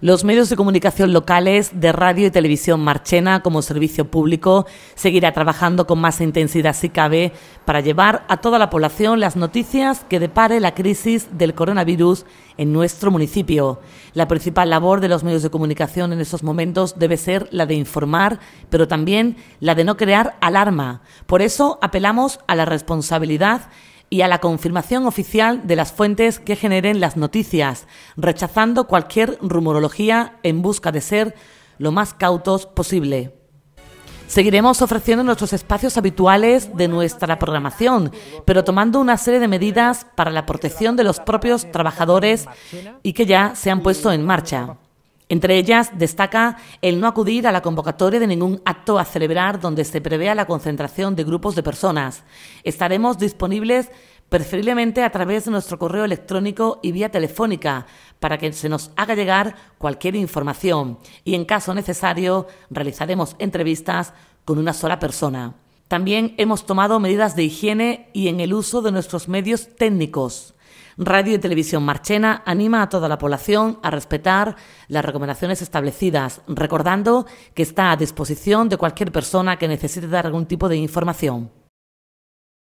Los medios de comunicación locales de radio y televisión marchena como servicio público seguirá trabajando con más intensidad si cabe para llevar a toda la población las noticias que depare la crisis del coronavirus en nuestro municipio. La principal labor de los medios de comunicación en estos momentos debe ser la de informar, pero también la de no crear alarma. Por eso apelamos a la responsabilidad y a la confirmación oficial de las fuentes que generen las noticias, rechazando cualquier rumorología en busca de ser lo más cautos posible. Seguiremos ofreciendo nuestros espacios habituales de nuestra programación, pero tomando una serie de medidas para la protección de los propios trabajadores y que ya se han puesto en marcha. Entre ellas destaca el no acudir a la convocatoria de ningún acto a celebrar donde se prevea la concentración de grupos de personas. Estaremos disponibles preferiblemente a través de nuestro correo electrónico y vía telefónica, para que se nos haga llegar cualquier información y, en caso necesario, realizaremos entrevistas con una sola persona. También hemos tomado medidas de higiene y en el uso de nuestros medios técnicos. Radio y Televisión Marchena anima a toda la población a respetar las recomendaciones establecidas, recordando que está a disposición de cualquier persona que necesite dar algún tipo de información.